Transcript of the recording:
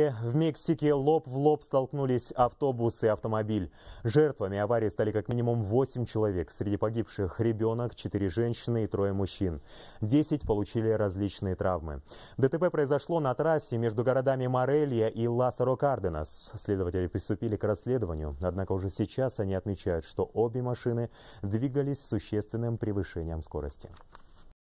В Мексике лоб в лоб столкнулись автобус и автомобиль. Жертвами аварии стали как минимум 8 человек. Среди погибших ребенок, 4 женщины и трое мужчин. 10 получили различные травмы. ДТП произошло на трассе между городами Морелья и Ласаро-Карденас. Следователи приступили к расследованию. Однако уже сейчас они отмечают, что обе машины двигались с существенным превышением скорости.